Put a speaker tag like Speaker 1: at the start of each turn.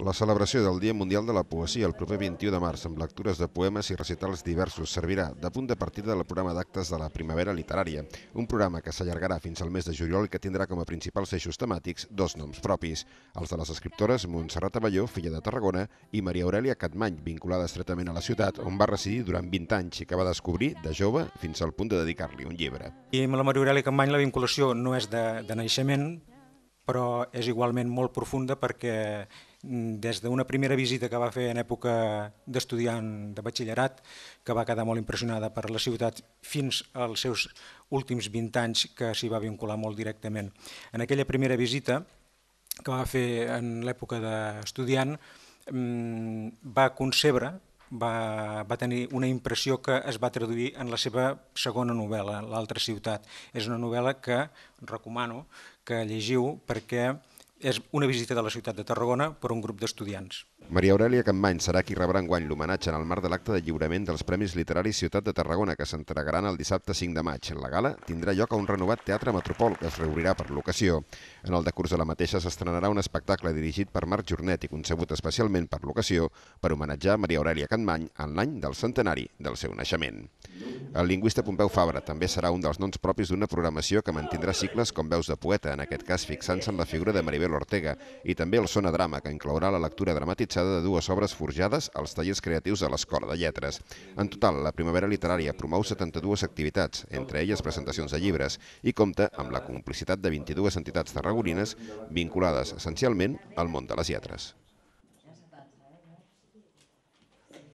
Speaker 1: la celebració del Dia Mundial de la Poesia el proper 21 de març amb lectures de poemes i recitals diversos servirà de punt de partida del programa d'actes de la Primavera Literària, un programa que s'allargarà fins al mes de juliol i que tindrà com a principals eixos temàtics dos noms propis, els de les escriptores Montserrat Avelló, filla de Tarragona, i Maria Aurelia Catmany, vinculada estretament a la ciutat, on va residir durant 20 anys i que va descobrir, de jove, fins al punt de dedicar-li un llibre.
Speaker 2: I amb la Maria Aurelia Catmany la vinculació no és de, de naixement, però és igualment molt profunda perquè Mm, des d'una primera visita que va fer en època d'estudiant de batxillerat, que va quedar molt impressionada per la ciutat fins als seus últims 20 anys que s'hi va vincular molt directament. En aquella primera visita que va fer en l'època d'estudiant mm, va concebre, va, va tenir una impressió que es va traduir en la seva segona novel·la, L'altra ciutat. És una novel·la que recomano que llegiu perquè és una visita de la ciutat de Tarragona per un grup d'estudiants.
Speaker 1: Maria Aurelia Campany serà qui rebrà enguany l'homenatge en el marc de l'acte de lliurament dels Premis Literaris Ciutat de Tarragona, que s'entregaran el dissabte 5 de maig. La gala tindrà lloc a un renovat Teatre Metropol, que es reobrirà per l'ocasió. En el decurs de la mateixa s'estrenarà un espectacle dirigit per Marc Jornet i concebut especialment per l'ocasió per homenatjar Maria Aurelia Campany en l'any del centenari del seu naixement. El lingüista Pompeu Fabra també serà un dels noms propis d'una programació que mantindrà cicles com veus de poeta, en aquest cas fixant-se en la figura de Maribel Ortega, i també el Sona Drama, que inclourà la lectura dramatitzada realitzada de dues obres forjades als tallers creatius de l'Escola de Lletres. En total, la Primavera Literària promou 72 activitats, entre elles presentacions de llibres, i compta amb la complicitat de 22 entitats tarragonines vinculades essencialment al món de les lletres.